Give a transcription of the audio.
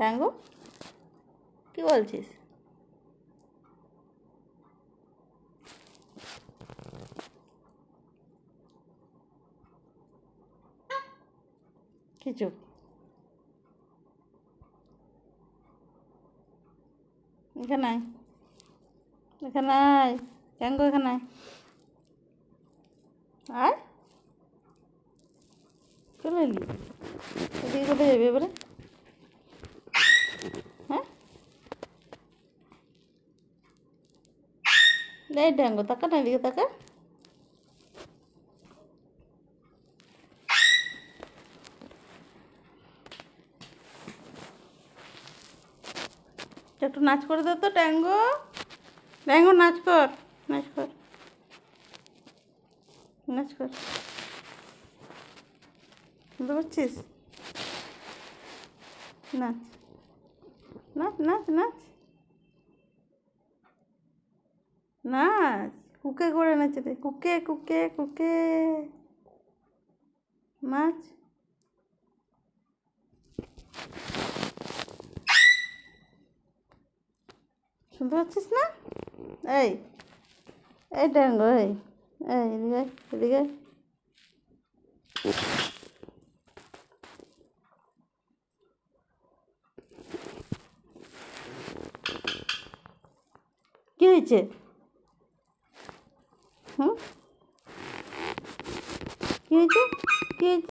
tango কি বলছিস কিছু এখানে এখানে ট্যাঙ্গো এখানে আর চলে এলি এদিকে কোথায় যাবি এবারে হ্যাঁ డ్యాంగో তাকা না ఇదిగ তাকা একটু নাচ করে দে তো ট্যাঙ্গো ট্যাঙ্গো নাচ কর নাচ কর নাচ কর বুঝতে পারছিস নাচ নাচ নাচ নাচ নাচ কুকে করে নাচে রে কুকে কুকে কুকে নাচ শুনতে পাচ্ছিস Ei, এই এই Ei, এই এই এদিকে এদিকে হয়েছে হুম কী হয়েছে কী হয়েছে